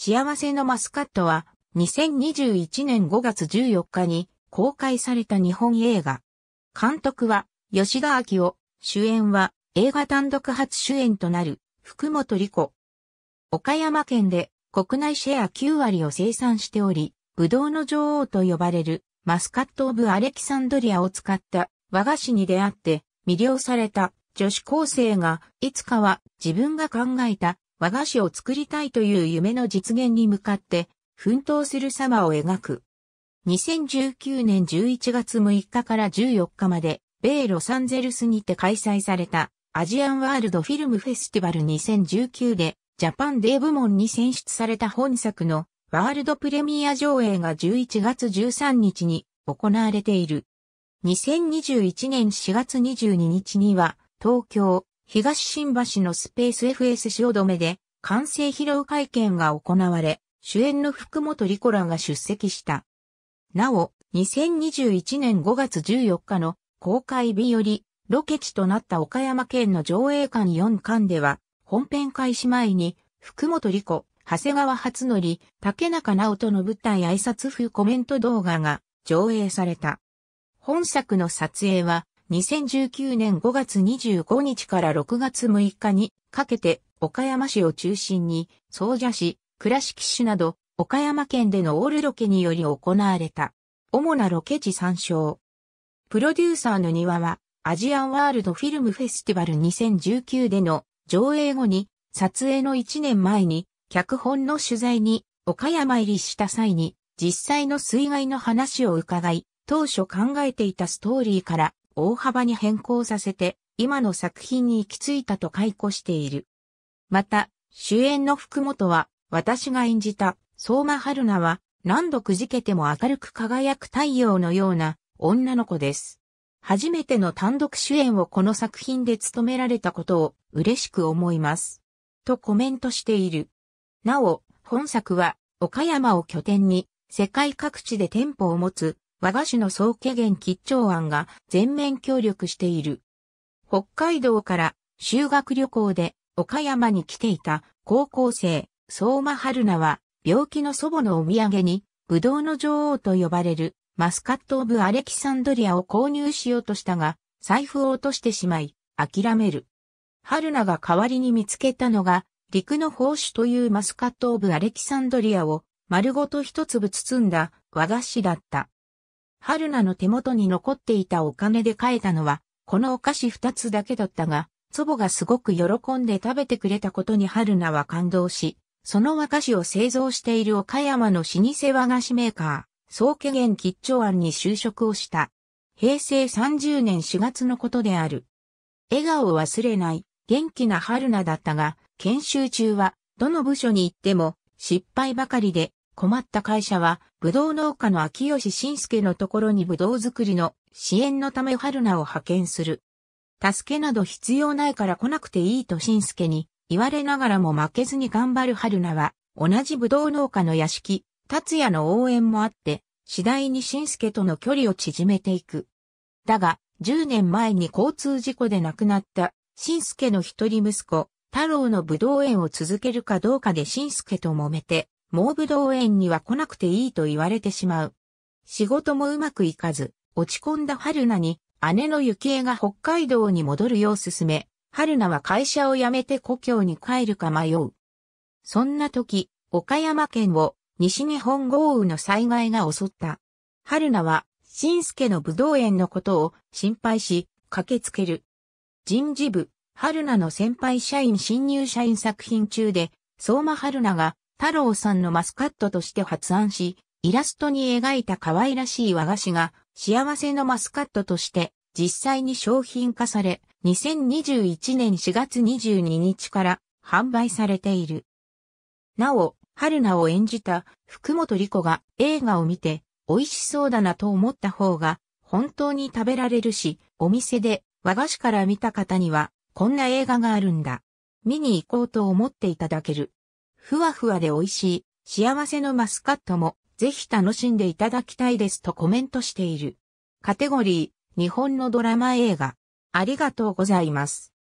幸せのマスカットは2021年5月14日に公開された日本映画。監督は吉田明夫、主演は映画単独初主演となる福本理子。岡山県で国内シェア9割を生産しており、ブドウの女王と呼ばれるマスカット・オブ・アレキサンドリアを使った和菓子に出会って魅了された女子高生がいつかは自分が考えた和菓子を作りたいという夢の実現に向かって奮闘する様を描く。2019年11月6日から14日まで、米ロサンゼルスにて開催されたアジアンワールドフィルムフェスティバル2019でジャパンデー部門に選出された本作のワールドプレミア上映が11月13日に行われている。2021年4月22日には東京、東新橋のスペース FS 汐めで完成披露会見が行われ、主演の福本リコらが出席した。なお、2021年5月14日の公開日より、ロケ地となった岡山県の上映館4館では、本編開始前に、福本リコ、長谷川初則、竹中直人の舞台挨拶風コメント動画が上映された。本作の撮影は2019年5月25日から6月6日にかけて岡山市を中心に総社市、倉敷市など岡山県でのオールロケにより行われた。主なロケ地参照。プロデューサーの庭はアジアンワールドフィルムフェスティバル2019での上映後に撮影の1年前に脚本の取材に岡山入りした際に実際の水害の話を伺い当初考えていたストーリーから大幅に変更させて、今の作品に行き着いたと解雇している。また、主演の福本は、私が演じた、相馬春菜は、何度くじけても明るく輝く太陽のような女の子です。初めての単独主演をこの作品で務められたことを嬉しく思います。とコメントしている。なお、本作は岡山を拠点に世界各地で店舗を持つ和菓子の総家元吉兆庵が全面協力している。北海道から修学旅行で岡山に来ていた高校生、相馬春菜は病気の祖母のお土産に、ブドウの女王と呼ばれるマスカット・オブ・アレキサンドリアを購入しようとしたが、財布を落としてしまい、諦める。春菜が代わりに見つけたのが、陸の宝珠というマスカット・オブ・アレキサンドリアを丸ごと一粒包んだ和菓子だった。春菜の手元に残っていたお金で買えたのは、このお菓子二つだけだったが、祖母がすごく喜んで食べてくれたことに春菜は感動し、その和菓子を製造している岡山の老舗和菓子メーカー、総家元吉祥庵に就職をした。平成30年4月のことである。笑顔を忘れない、元気な春菜だったが、研修中は、どの部署に行っても、失敗ばかりで、困った会社は、ぶどう農家の秋吉晋介のところにぶどう作りの支援のため春菜を派遣する。助けなど必要ないから来なくていいと晋介に言われながらも負けずに頑張る春菜は、同じぶどう農家の屋敷、達也の応援もあって、次第に晋介との距離を縮めていく。だが、10年前に交通事故で亡くなった晋介の一人息子、太郎のぶどう園を続けるかどうかで晋介と揉めて、もう武道園には来なくていいと言われてしまう。仕事もうまくいかず、落ち込んだ春菜に、姉の幸恵が北海道に戻るよう勧め、春菜は会社を辞めて故郷に帰るか迷う。そんな時、岡山県を西日本豪雨の災害が襲った。春菜は、新助の武道園のことを心配し、駆けつける。人事部、春菜の先輩社員新入社員作品中で、相馬春菜が太郎さんのマスカットとして発案し、イラストに描いた可愛らしい和菓子が幸せのマスカットとして実際に商品化され、2021年4月22日から販売されている。なお、春菜を演じた福本莉子が映画を見て美味しそうだなと思った方が本当に食べられるし、お店で和菓子から見た方にはこんな映画があるんだ。見に行こうと思っていただける。ふわふわで美味しい、幸せのマスカットも、ぜひ楽しんでいただきたいですとコメントしている。カテゴリー、日本のドラマ映画。ありがとうございます。